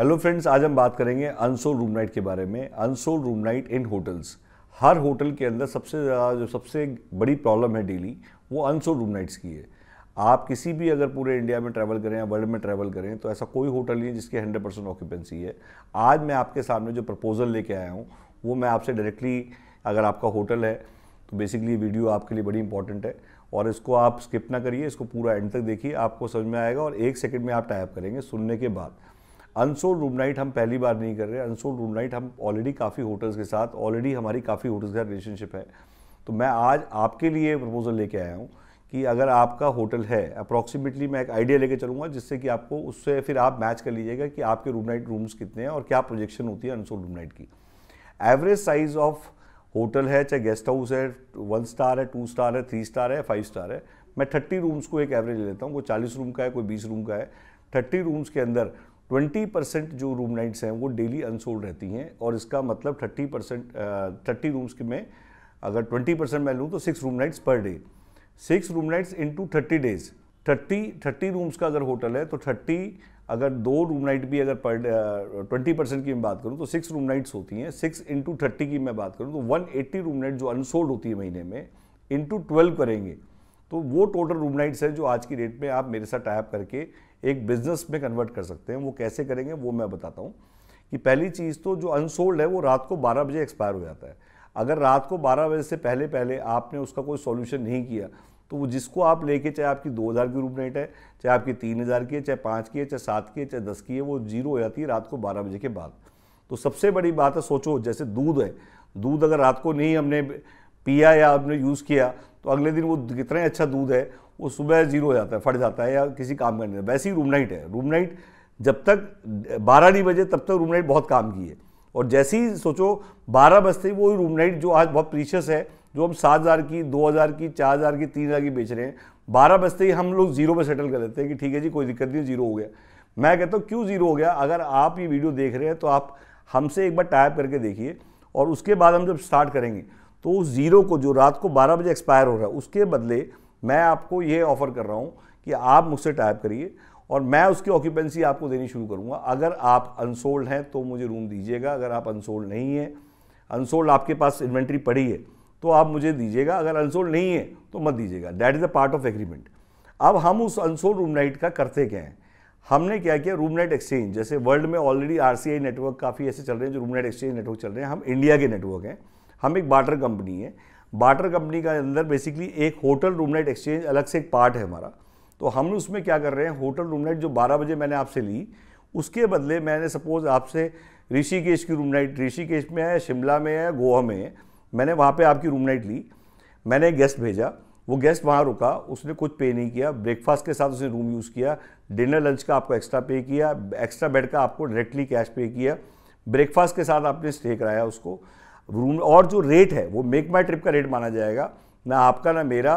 hello friends आज हम बात करेंगे अनसोल रूम नाइट के बारे में unsold room night in hotels हर होटल के अंदर सबसे ज़्यादा जो सबसे बड़ी प्रॉब्लम है डेली वो अनसोल रूम नाइट्स की है आप किसी भी अगर पूरे इंडिया में ट्रैवल करें या वर्ल्ड में ट्रैवल करें तो ऐसा कोई होटल नहीं है जिसकी हंड्रेड परसेंट ऑक्यूपेंसी है आज मैं आपके सामने जो प्रपोज़ल लेके आया हूँ वो मैं आपसे डायरेक्टली अगर आपका होटल है तो बेसिकली वीडियो आपके लिए बड़ी इंपॉर्टेंट है और इसको आप स्किप ना करिए इसको पूरा एंड तक देखिए आपको समझ में आएगा और एक सेकंड में आप टाइप करेंगे सुनने के बाद अनसोल्ड रूम नाइट हम पहली बार नहीं कर रहे अनसोल्ड रूम नाइट हम ऑलरेडी काफ़ी होटल्स के साथ ऑलरेडी हमारी काफ़ी होटल्स के साथ रिलेशनशिप है तो मैं आज आपके लिए प्रपोजल लेके आया हूँ कि अगर आपका होटल है अप्रॉक्सीमेटली मैं एक आइडिया लेके चलूँगा जिससे कि आपको उससे फिर आप मैच कर लीजिएगा कि आपके रूम नाइट रूम्स कितने हैं और क्या प्रोजेक्शन होती है अनसोल्ड रूम नाइट की एवरेज साइज़ ऑफ होटल है चाहे गेस्ट हाउस है वन स्टार है टू स्टार है थ्री स्टार है फाइव स्टार है मैं थर्टी रूम्स को एक एवरेज ले लेता हूँ कोई चालीस रूम का है कोई बीस रूम का है थर्टी रूम्स के अंदर 20 परसेंट जो रूम नाइट्स हैं वो डेली अनसोल्ड रहती हैं और इसका मतलब 30 परसेंट थर्टी रूम्स के में अगर 20 परसेंट मैं लूँ तो six room nights per day six room nights into thirty days thirty thirty rooms का अगर होटल है तो थर्टी अगर दो रूम नाइट भी अगर पर ट्वेंटी परसेंट की मैं बात करूँ तो सिक्स रूम नाइट्स होती हैं सिक्स इंटू थर्टी की मैं बात करूँ तो वन एट्टी रूम नाइट जो अनसोल्ड होती है महीने में इंटू ट्वेल्व करेंगे तो वो टोटल रूम नाइट्स है जो आज की डेट में आप मेरे साथ टाइप करके एक बिजनेस में कन्वर्ट कर सकते हैं वो कैसे करेंगे वो मैं बताता हूँ कि पहली चीज़ तो जो अनसोल्ड है वो रात को 12 बजे एक्सपायर हो जाता है अगर रात को 12 बजे से पहले पहले आपने उसका कोई सॉल्यूशन नहीं किया तो वो जिसको आप लेके चाहे आपकी 2000 की रूम रेट है चाहे आपकी 3000 की है चाहे पाँच की है चाहे सात की है चाहे दस की है वो जीरो हो जाती है रात को बारह बजे के बाद तो सबसे बड़ी बात है सोचो जैसे दूध है दूध अगर रात को नहीं हमने पिया या आपने यूज़ किया तो अगले दिन वो कितना अच्छा दूध है वो सुबह जीरो हो जाता है फट जाता है या किसी काम का नहीं वैसे ही रूम नाइट है रूम नाइट जब तक बारह नहीं बजे तब तक रूम नाइट बहुत काम की है और जैसे ही सोचो बारह बजते ही वो रूम नाइट जो आज बहुत प्रीशियस है जो हम सात हज़ार की दो हज़ार की चार हज़ार की तीन हज़ार की बेच रहे हैं बारह बजते ही हम लोग जीरो पर सेटल कर लेते हैं कि ठीक है जी कोई दिक्कत नहीं जीरो हो गया मैं कहता हूँ क्यों जीरो हो गया अगर आप ये वीडियो देख रहे हैं तो आप हमसे एक बार टाइप करके देखिए और उसके बाद हम जब स्टार्ट करेंगे तो उस ज़ीरो को जो रात को बारह बजे एक्सपायर हो रहा है उसके बदले मैं आपको ये ऑफ़र कर रहा हूँ कि आप मुझसे टाइप करिए और मैं उसकी ऑक्यूपेंसी आपको देनी शुरू करूँगा अगर आप अनसोल्ड हैं तो मुझे रूम दीजिएगा अगर आप अनसोल्ड नहीं हैं अनसोल्ड आपके पास इन्वेंट्री पड़ी है तो आप मुझे दीजिएगा अगर अनसोल्ड नहीं है तो मत दीजिएगा that is a part of agreement अब हम उस अनसोल्ड रूम नाइट का करते क्या हैं हमने क्या किया रूम नाइट एक्सचेंज जैसे वर्ल्ड में ऑलरेडी आर नेटवर्क काफ़ी ऐसे चल रहे हैं जो रूम नाइट एक्सचेंज नेटवर्क चल रहे हैं हम इंडिया के नेटवर्क हैं हम एक बाटर कंपनी है बाटर कंपनी का अंदर बेसिकली एक होटल रूम नाइट एक्सचेंज अलग से एक पार्ट है हमारा तो हम उसमें क्या कर रहे हैं होटल रूम नाइट जो 12 बजे मैंने आपसे ली उसके बदले मैंने सपोज़ आपसे ऋषिकेश की रूम नाइट ऋषिकेश में है शिमला में है गोवा में है मैंने वहाँ पर आपकी रूम नाइट ली मैंने गेस्ट भेजा वो गेस्ट वहाँ रुका उसने कुछ पे नहीं किया ब्रेकफास्ट के साथ उसने रूम यूज़ किया डिनर लंच का आपको एक्स्ट्रा पे किया एक्स्ट्रा बेड का आपको डायरेक्टली कैश पे किया ब्रेकफास्ट के साथ आपने स्टे कराया उसको रूम और जो रेट है वो मेक माई ट्रिप का रेट माना जाएगा ना आपका ना मेरा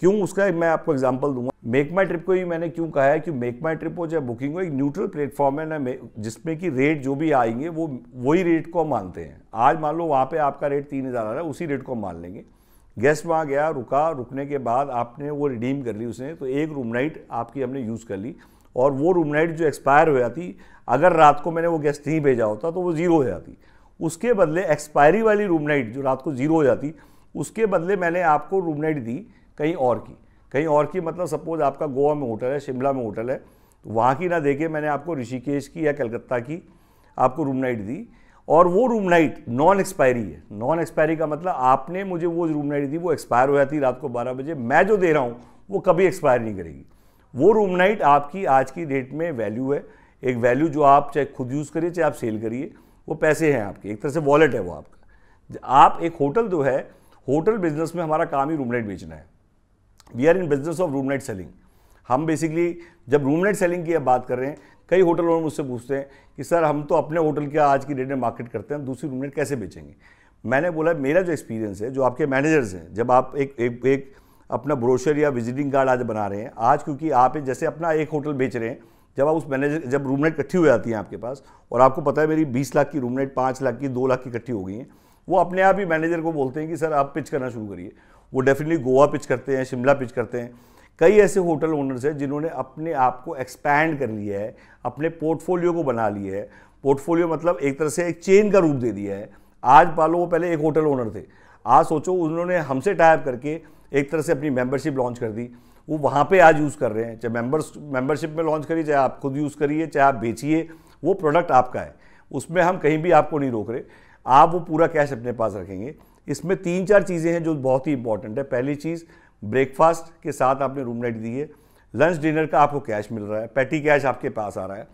क्यों उसका मैं आपको एग्जाम्पल दूंगा मेक माई ट्रिप को ही मैंने क्यों कहा है कि मेक माई ट्रिप हो चाहे बुकिंग हो एक न्यूट्रल प्लेटफॉर्म है ना जिसमें कि रेट जो भी आएंगे वो वही रेट को हम मानते हैं आज मान लो वहाँ पे आपका रेट तीन हज़ार आ रहा है उसी रेट को हम मान लेंगे गेस्ट वहाँ गया रुका रुकने के बाद आपने वो रिडीम कर ली उसने तो एक रूम नाइट आपकी हमने यूज़ कर ली और वो रूम नाइट जो एक्सपायर हो जाती अगर रात को मैंने वो गेस्ट नहीं भेजा होता तो वो ज़ीरो हो जाती उसके बदले एक्सपायरी वाली रूम नाइट जो रात को ज़ीरो हो जाती उसके बदले मैंने आपको रूम नाइट दी कहीं और की कहीं और की मतलब सपोज आपका गोवा में होटल है शिमला में होटल है तो वहाँ की ना देखे मैंने आपको ऋषिकेश की या कलकत्ता की आपको रूम नाइट दी और वो रूम नाइट नॉन एक्सपायरी है नॉन एक्सपायरी का मतलब आपने मुझे वो रूम नाइट दी वो एक्सपायर हो जाती रात को बारह बजे मैं जो दे रहा हूँ वो कभी एक्सपायर नहीं करेगी वो रूम नाइट आपकी आज की डेट में वैल्यू है एक वैल्यू जो आप चाहे खुद यूज़ करिए चाहे आप सेल करिए वो पैसे हैं आपके एक तरह से वॉलेट है वो आपका आप एक होटल जो है होटल बिजनेस में हमारा काम ही रूम बेचना है we are in business of room selling हम बेसिकली जब रूम सेलिंग की अब बात कर रहे हैं कई होटल ओनर मुझसे पूछते हैं कि सर हम तो अपने होटल के आज की डेट में मार्केट करते हैं दूसरी रूम कैसे बेचेंगे मैंने बोला मेरा जो एक्सपीरियंस है जो आपके मैनेजर्स हैं जब आप एक एक, एक अपना ब्रोशर या विजिटिंग कार्ड आज बना रहे हैं आज क्योंकि आप जैसे अपना एक होटल बेच रहे हैं जब आप उस मैनेजर जब रूमरेट इकट्ठी हो जाती हैं आपके पास और आपको पता है मेरी बीस लाख की रूमरेट पाँच लाख की दो लाख की इकट्ठी हो गई हैं वो अपने आप ही मैनेजर को बोलते हैं कि सर आप पिच करना शुरू करिए वो डेफिनेटली गोवा पिच करते हैं शिमला पिच करते हैं कई ऐसे होटल ओनर्स हैं जिन्होंने अपने आप को एक्सपैंड कर लिया है अपने पोर्टफोलियो को बना लिया है पोर्टफोलियो मतलब एक तरह से एक चेन का रूप दे दिया है आज पालो वो पहले एक होटल ओनर थे आज सोचो उन्होंने हमसे टाइप करके एक तरह से अपनी मेंबरशिप लॉन्च कर दी वो वहाँ पे आज यूज़ कर रहे हैं चाहे मेंबर्स मेंबरशिप में लॉन्च करिए चाहे आप खुद यूज़ करिए चाहे आप बेचिए वो प्रोडक्ट आपका है उसमें हम कहीं भी आपको नहीं रोक रहे आप वो पूरा कैश अपने पास रखेंगे इसमें तीन चार चीज़ें हैं जो बहुत ही इंपॉर्टेंट है पहली चीज़ ब्रेकफास्ट के साथ आपने रूम रेंट दी है लंच डिनर का आपको कैश मिल रहा है पैटी कैश आपके पास आ रहा है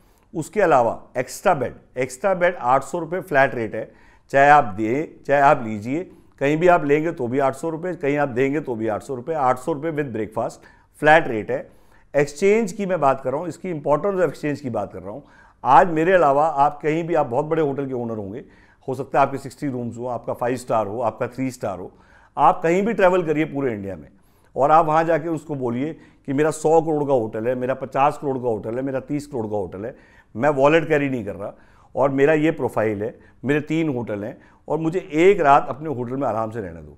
उसके अलावा एक्स्ट्रा बेड एक्स्ट्रा बेड आठ सौ रुपये फ्लैट रेट है चाहे आप दें चाहे आप लीजिए कहीं भी आप लेंगे तो भी आठ सौ रुपये कहीं आप देंगे तो भी आठ सौ रुपये आठ सौ रुपये विद ब्रेकफास्ट फ्लैट रेट है एक्सचेंज की मैं बात कर रहा हूँ इसकी इंपॉर्टेंस ऑफ एक्सचेंज की बात कर रहा हूँ आज मेरे अलावा आप कहीं भी आप बहुत बड़े होटल के ओनर होंगे हो सकता है आपके सिक्सटी रूम्स हो आपका फाइव स्टार हो आपका थ्री स्टार हो आप कहीं भी ट्रैवल करिए पूरे इंडिया में और आप वहाँ जाके उसको बोलिए कि मेरा सौ करोड़ का होटल है मेरा पचास करोड़ का होटल है मेरा तीस करोड़ का होटल है मैं वॉलेट कैरी नहीं कर रहा और मेरा ये प्रोफाइल है मेरे तीन होटल हैं और मुझे एक रात अपने होटल में आराम से रहने दो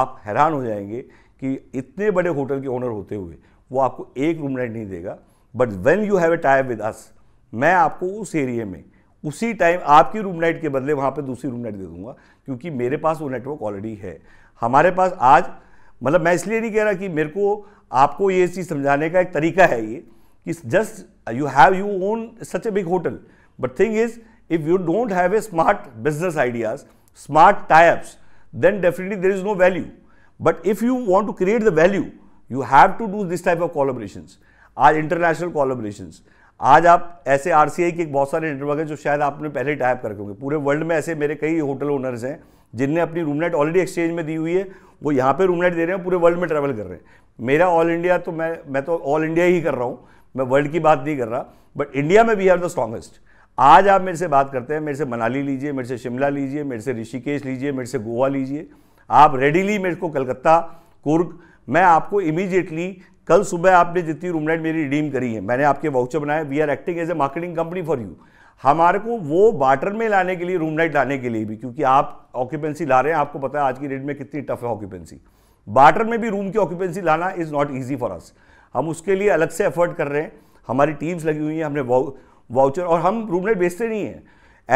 आप हैरान हो जाएंगे कि इतने बड़े होटल के ओनर होते हुए वो आपको एक रूम रेंट नहीं देगा but when you have a tie-up with us मैं आपको उस एरिए में उसी टाइम आपकी रूम नाइट के बदले वहाँ पे दूसरी रूम नाइट दे दूंगा क्योंकि मेरे पास वो नेटवर्क ऑलरेडी है हमारे पास आज मतलब मैं इसलिए नहीं कह रहा कि मेरे को आपको ये चीज़ समझाने का एक तरीका है ये कि just you have you own such a big hotel but thing is if you don't have a smart business ideas smart tie-ups then definitely there is no value but if you want to create the value you have to do this type of collaboration आज international collaboration आज आप ऐसे R C आई के बहुत सारे network हैं जो शायद आपने पहले टाइप करके होंगे पूरे वर्ल्ड में ऐसे मेरे कई होटल ओनर्स हैं जिनने अपनी रूमनेट ऑलरेडी एक्सचेंज में दी हुई है वो यहाँ पे रूमनेट दे रहे हैं पूरे वर्ल्ड में ट्रैवल कर रहे हैं मेरा ऑल इंडिया तो मैं मैं तो ऑल इंडिया ही कर रहा हूँ मैं वर्ल्ड की बात नहीं कर रहा बट इंडिया में वी आर द स्ट्रांगेस्ट आज आप मेरे से बात करते हैं मेरे से मनाली लीजिए मेरे से शिमला लीजिए मेरे से ऋषिकेश लीजिए मेरे से गोवा लीजिए आप रेडीली मेरे को कलकत्ता कुर्ग मैं आपको इमीजिएटली कल सुबह आपने जितनी रूम मेरी रिडीम करी है मैंने आपके वाउचर बनाए we are acting as a marketing company for you हमारे को वो बाटर में लाने के लिए रूम लाने के लिए भी क्योंकि आप ऑक्यूपेंसी ला रहे हैं आपको पता है आज की डेट में कितनी टफ है ऑक्यूपेंसी बाटर में भी रूम की ऑक्यूपेंसी लाना is not easy for us हम उसके लिए अलग से एफर्ट कर रहे हैं हमारी टीम्स लगी हुई हैं हमने वाउचर और हम रूम बेचते नहीं हैं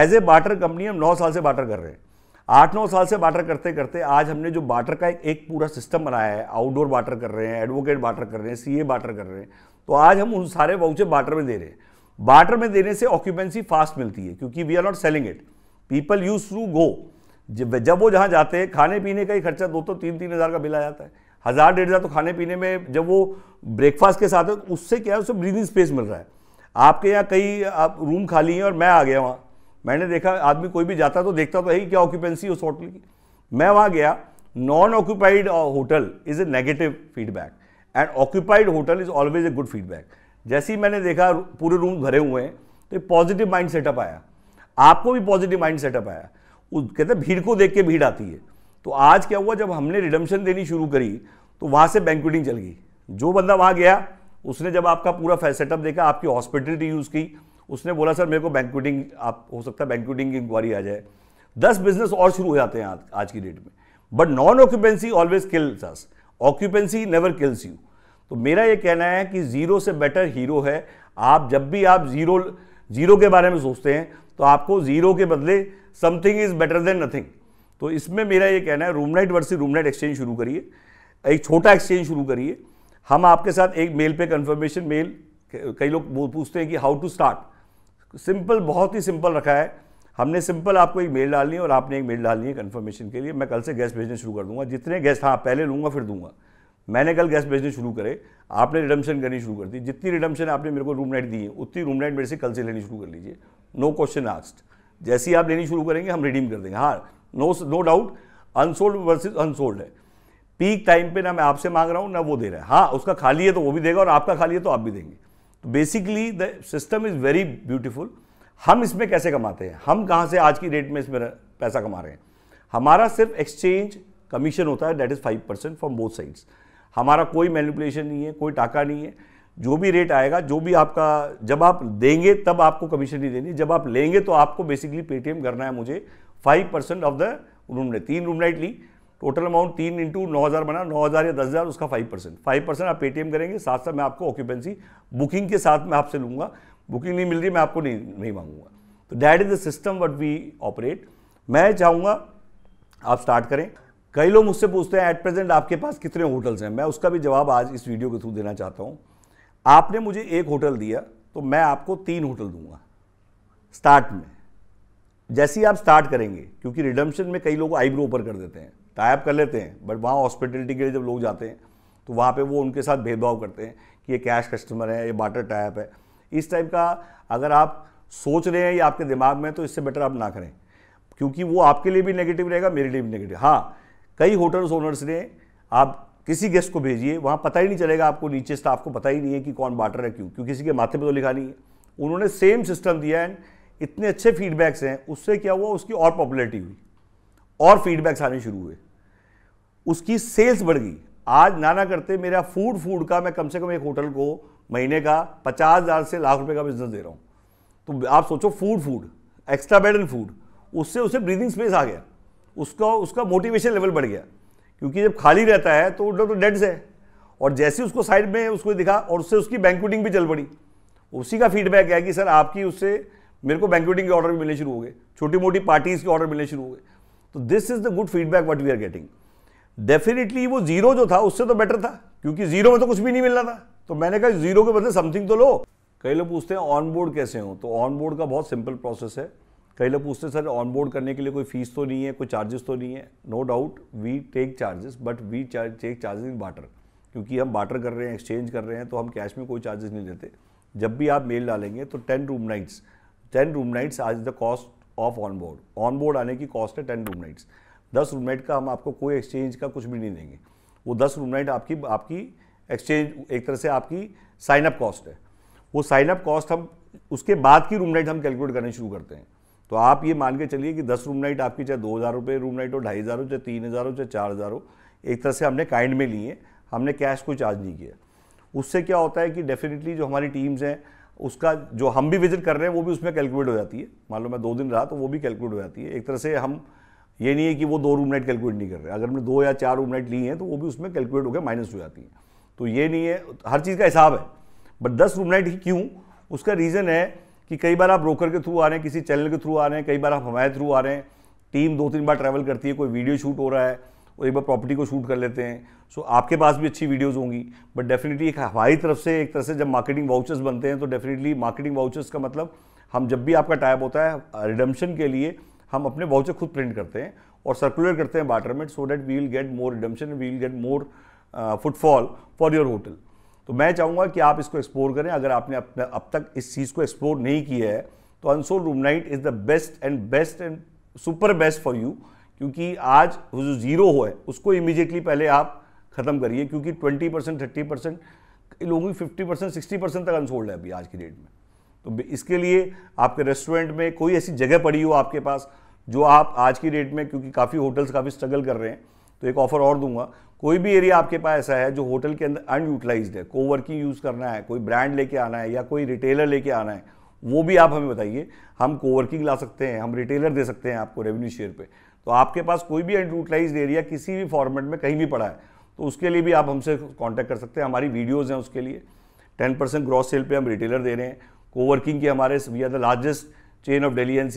एज ए बाटर कंपनी हम नौ साल से बाटर कर रहे हैं आठ नौ साल से बाटर करते करते आज हमने जो बाटर का एक, एक पूरा सिस्टम बनाया है आउटडोर बाटर कर रहे हैं एडवोकेट बाटर कर रहे हैं सीए बाटर कर रहे हैं तो आज हम उन सारे वाउचर बाटर में दे रहे हैं बाटर में देने से ऑक्यूपेंसी फास्ट मिलती है क्योंकि we are not selling it people use to go जब वो जहाँ जाते हैं खाने पीने का ही खर्चा दो तो तीन तीन हज़ार का बिल आ जाता है हज़ार डेढ़ हज़ार तो खाने पीने में जब वो ब्रेकफास्ट के साथ है उससे क्या है उससे ब्रीदिंग स्पेस मिल रहा है आपके यहाँ कई आप रूम खाली हैं और मैं आ गया वहाँ मैंने देखा आदमी कोई भी जाता तो देखता तो है क्या ऑक्यूपेंसी उस होटल की मैं वहाँ गया non occupied hotel is a negative feedback and occupied hotel is always a good feedback जैसे ही मैंने देखा पूरे रूम भरे हुए हैं तो पॉजिटिव माइंड सेटअप आया आपको भी पॉजिटिव माइंड सेटअप आया उस कहते हैं भीड़ को देख के भीड़ आती है तो आज क्या हुआ जब हमने रिडम्शन देनी शुरू करी तो वहाँ से बैंकुटिंग चल गई जो बंदा वहाँ गया उसने जब आपका पूरा सेटअप देखा आपकी हॉस्पिटलिटी यूज़ की उसने बोला सर मेरे को बैंकुटिंग आप हो सकता है बैंकुटिंग की इंक्वायरी आ जाए दस बिजनेस और शुरू हो जाते हैं आज, की डेट में but non occupancy always kills us occupancy never kills you तो मेरा ये कहना है कि ज़ीरो से बेटर हीरो है आप जब भी आप ज़ीरो ज़ीरो के बारे में सोचते हैं तो आपको ज़ीरो के बदले something is better than nothing तो इसमें मेरा ये कहना है रूमनाइट रूम रूमनाइट एक्सचेंज शुरू करिए एक छोटा एक्सचेंज शुरू करिए हम आपके साथ एक मेल पे कंफर्मेशन मेल कई लोग पूछते हैं कि हाउ टू स्टार्ट सिंपल बहुत ही सिंपल रखा है हमने सिंपल आपको एक मेल डालनी है और आपने एक मेल डालनी है कन्फर्मेशन के लिए मैं कल से गैस भेजना शुरू कर दूंगा जितने गैस हाँ पहले लूँगा फिर दूंगा मैंने कल गैस भेजने शुरू करे आपने रिडम्शन करनी शुरू कर दी जितनी रिडम्शन आपने मेरे को रूम नाइट दी है उतनी रूम नाइट मेरे से कल से लेनी शुरू कर लीजिए नो क्वेश्चन आस्ट जैसी आप लेनी शुरू करेंगे हम रिडीम कर देंगे हाँ no no doubt unsold versus unsold है पीक टाइम पे ना मैं आपसे मांग रहा हूँ ना वो दे रहा है हाँ उसका खाली है तो वो भी देगा और आपका खाली है तो आप भी देंगे तो basically the system is very beautiful हम इसमें कैसे कमाते हैं हम कहाँ से आज की डेट में इसमें पैसा कमा रहे हैं हमारा सिर्फ एक्सचेंज कमीशन होता है that is five percent from both sides हमारा कोई मैनिपुलेशन नहीं है कोई टाका नहीं है जो भी रेट आएगा जो भी आपका जब आप देंगे तब आपको कमीशन नहीं देनी जब आप लेंगे तो आपको बेसिकली पेटीएम करना है मुझे five percent of the room night तीन रूम नाइट ली टोटल अमाउंट तीन इंटू नौ हज़ार बना नौ हज़ार या दस हज़ार उसका फाइव परसेंट फाइव परसेंट आप पेटीएम करेंगे साथ साथ मैं आपको ऑक्यूपेंसी बुकिंग के साथ मैं आपसे लूँगा बुकिंग नहीं मिल रही मैं आपको नहीं नहीं मांगूंगा तो that is the system what we operate मैं चाहूँगा आप स्टार्ट करें कई लोग मुझसे पूछते हैं एट प्रेजेंट आपके पास कितने होटल्स हैं मैं उसका भी जवाब आज इस वीडियो के थ्रू देना चाहता हूँ आपने मुझे एक होटल दिया तो मैं आपको तीन होटल दूंगा स्टार्ट में जैसे ही आप स्टार्ट करेंगे क्योंकि रिडम्पशन में कई लोग आईब्रो ऊपर कर देते हैं टाइप कर लेते हैं बट वहाँ हॉस्पिटलिटी के लिए जब लोग जाते हैं तो वहाँ पे वो उनके साथ भेदभाव करते हैं कि ये कैश कस्टमर है ये बाटर टाइप है इस टाइप का अगर आप सोच रहे हैं या आपके दिमाग में तो इससे बेटर आप ना करें क्योंकि वो आपके लिए भी नेगेटिव रहेगा मेरे लिए भी नेगेटिव हाँ कई होटल्स ओनर्स ने आप किसी गेस्ट को भेजिए वहाँ पता ही नहीं चलेगा आपको नीचे स्टाफ को पता ही नहीं है कि कौन बाटर है क्यों क्योंकि किसी के माथे पर तो लिखा नहीं है उन्होंने सेम सिस्टम दिया एंड इतने अच्छे फीडबैक्स हैं उससे क्या हुआ उसकी और पॉपुलरिटी हुई और फीडबैक्स आने शुरू हुए उसकी सेल्स बढ़ गई आज नाना करते मेरा फूड फूड का मैं कम से कम एक होटल को महीने का पचास हज़ार से लाख रुपए का बिजनेस दे रहा हूँ तो आप सोचो food food extra bed and food उससे उसे ब्रीदिंग स्पेस आ गया उसका उसका मोटिवेशन लेवल बढ़ गया क्योंकि जब खाली रहता है तो वो तो डेड्स है और जैसे उसको साइड में उसको दिखा और उससे उसकी बैंकुटिंग भी चल पड़ी उसी का फीडबैक है कि सर आपकी उससे मेरे को बैंकुटिंग के ऑर्डर भी मिलने शुरू हो गए छोटी मोटी पार्टीज़ के ऑर्डर मिलने शुरू हो गए तो this is the good feedback what we are getting definitely वो जीरो जो था उससे तो बेटर था क्योंकि जीरो में तो कुछ भी नहीं मिलना था तो मैंने कहा जीरो के बदले समथिंग तो लो कई लोग पूछते हैं ऑन बोर्ड कैसे हो तो ऑन बोर्ड का बहुत सिंपल प्रोसेस है कई लोग पूछते हैं सर ऑन बोर्ड करने के लिए कोई फीस तो नहीं है कोई चार्जेस तो नहीं है no doubt we take charges but we take charges in barter क्योंकि हम बाटर कर रहे हैं एक्सचेंज कर रहे हैं तो हम कैश में कोई चार्जेस नहीं लेते जब भी आप मेल डालेंगे तो ten room nights ten room nights आज the cost of on board on board आने की कॉस्ट है टेन रूम नाइट्स दस रूम नाइट का हम आपको कोई एक्सचेंज का कुछ भी नहीं देंगे वो दस रूम नाइट आपकी आपकी एक्सचेंज एक तरह से आपकी साइन अप कॉस्ट है वो साइन अप कॉस्ट हम उसके बाद की रूम नाइट हम कैलकुलेट करनी शुरू करते हैं तो आप ये मान के चलिए कि दस रूम नाइट आपकी चाहे दो हज़ार रुपये रूम नाइट हो ढाई हज़ार हो चाहे तीन हज़ार हो चाहे चार हज़ार हो एक तरह से हमने काइंड में लिए हमने कैश कोई चार्ज नहीं किया उससे क्या होता है कि डेफिनेटली जो हमारी टीम्स हैं उसका जो हम भी विजिट कर रहे हैं वो भी उसमें कैलकुलेट हो जाती है मान लो मैं दो दिन रहा तो वो भी कैलकुलेट हो जाती है एक तरह से हम ये नहीं है कि वो दो रूम नाइट कैलकुलेट नहीं कर रहे अगर हमने दो या चार रूम नाइट ली हैं तो वो भी उसमें कैलकुलेट होकर माइनस हो जाती है तो ये नहीं है हर चीज़ का हिसाब है बट दस रूम नाइट ही क्यों उसका रीज़न है कि कई बार आप ब्रोकर के थ्रू आ रहे हैं किसी चैनल के थ्रू आ रहे हैं कई बार आप हमारे थ्रू आ रहे हैं टीम दो तीन बार ट्रैवल करती है कोई वीडियो शूट हो रहा है और एक बार प्रॉपर्टी को शूट कर लेते हैं सो आपके पास भी अच्छी वीडियोस होंगी बट डेफिनेटली एक हमारी तरफ से एक तरह से जब मार्केटिंग वाउचर्स बनते हैं तो डेफिनेटली मार्केटिंग वाउचर्स का मतलब हम जब भी आपका टाइप होता है रिडम्शन के लिए हम अपने वाउचर खुद प्रिंट करते हैं और सर्कुलेट करते हैं बाटर में so that we will get more redemption we will get more footfall for your hotel तो मैं चाहूँगा कि आप इसको एक्सप्लोर करें अगर आपने अपने अब तक इस चीज़ को एक्सप्लोर नहीं किया है तो unsold room night is the best and best and super best for you क्योंकि आज वो जो ज़ीरो हो है उसको इमीजिएटली पहले आप ख़त्म करिए क्योंकि ट्वेंटी परसेंट थर्टी परसेंट लोगों की फिफ्टी परसेंट सिक्सटी परसेंट तक अनसोल्ड है अभी आज की डेट में तो इसके लिए आपके रेस्टोरेंट में कोई ऐसी जगह पड़ी हो आपके पास जो आप आज की डेट में क्योंकि काफ़ी होटल्स काफ़ी स्ट्रगल कर रहे हैं तो एक ऑफ़र और दूंगा कोई भी एरिया आपके पास ऐसा है जो होटल के अंदर अनयूटिलाइज है कोवर्किंग यूज़ करना है कोई ब्रांड लेके आना है या कोई रिटेलर लेके आना है वो भी आप हमें बताइए हम कोवर्किंग ला सकते हैं हम रिटेलर दे सकते हैं आपको रेवेन्यू शेयर पर तो आपके पास कोई भी अनयूटिलाइज एरिया किसी भी फॉर्मेट में कहीं भी पड़ा है तो उसके लिए भी आप हमसे कॉन्टैक्ट कर सकते हैं हमारी वीडियोज़ हैं उसके लिए टेन परसेंट ग्रॉस सेल पर हम रिटेलर दे रहे हैं कोवर्किंग की हमारे we are the largest chain of daily inn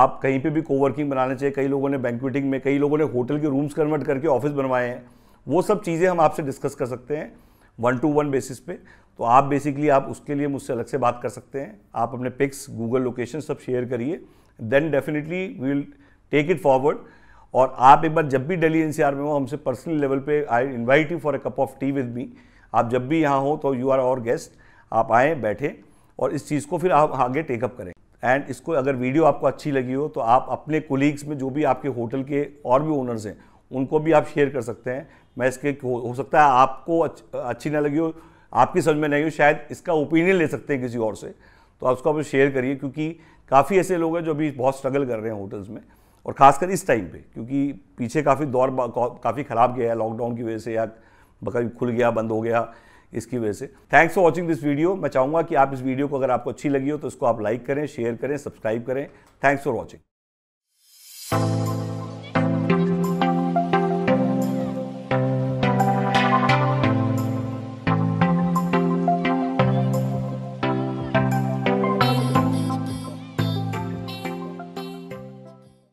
आप कहीं पे भी कोवर्किंग बनाना चाहिए कई लोगों ने बैंकविटिंग में कई लोगों ने होटल के रूम्स कन्वर्ट करके ऑफिस बनवाए हैं वो सब चीज़ें हम आपसे डिस्कस कर सकते हैं वन टू वन बेसिस पे तो आप बेसिकली आप उसके लिए मुझसे अलग से बात कर सकते हैं आप अपने पिक्स गूगल लोकेशन सब शेयर करिए then definitely we will take it forward और आप एक बार जब भी डेली एन में हो हमसे पर्सनल लेवल पे I invite you for a cup of tea with me आप जब भी यहाँ हो तो यू आर और गेस्ट आप आएँ बैठें और इस चीज़ को फिर आप आगे टेकअप करें एंड इसको अगर वीडियो आपको अच्छी लगी हो तो आप अपने कोलीग्स में जो भी आपके होटल के और भी ओनर्स हैं उनको भी आप शेयर कर सकते हैं मैं इसके हो, सकता है आपको अच्छ, अच्छी ना लगी हो आपकी समझ में नहीं हो शायद इसका ओपिनियन ले सकते हैं किसी और से तो आप उसको आप शेयर करिए क्योंकि काफ़ी ऐसे लोग हैं जो अभी बहुत स्ट्रगल कर रहे हैं होटल्स में और ख़ासकर इस टाइम पे क्योंकि पीछे काफ़ी दौर काफ़ी ख़राब गया है लॉकडाउन की वजह से या कभी खुल गया बंद हो गया इसकी वजह से thanks for watching this video मैं चाहूंगा कि आप इस वीडियो को अगर आपको अच्छी लगी हो तो इसको आप लाइक करें शेयर करें सब्सक्राइब करें थैंक्स फॉर वॉचिंग